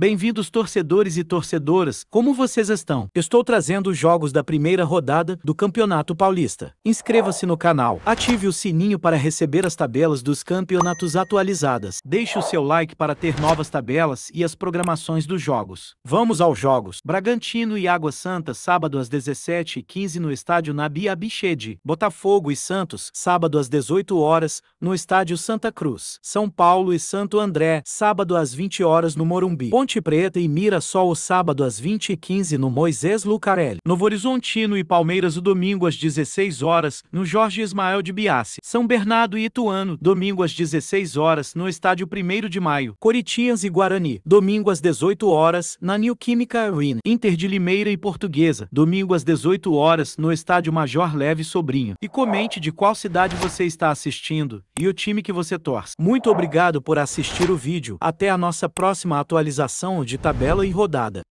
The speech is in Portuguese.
Bem-vindos torcedores e torcedoras, como vocês estão? Estou trazendo os jogos da primeira rodada do Campeonato Paulista. Inscreva-se no canal, ative o sininho para receber as tabelas dos campeonatos atualizadas, deixe o seu like para ter novas tabelas e as programações dos jogos. Vamos aos jogos. Bragantino e Água Santa, sábado às 17h15 no estádio Nabi Abichedi. Botafogo e Santos, sábado às 18 horas no estádio Santa Cruz. São Paulo e Santo André, sábado às 20 horas no Morumbi. Ponte Ponte Preta e Mirassol o sábado às 20h15 no Moisés Lucarelli. Novo Horizontino e Palmeiras o domingo às 16 horas no Jorge Ismael de Biase. São Bernardo e Ituano, domingo às 16 horas no Estádio 1 de Maio. Coritias e Guarani, domingo às 18 horas na New Química Arena. Inter de Limeira e Portuguesa, domingo às 18 horas no Estádio Major Leve Sobrinho. E comente de qual cidade você está assistindo e o time que você torce. Muito obrigado por assistir o vídeo. Até a nossa próxima atualização de tabela e rodada.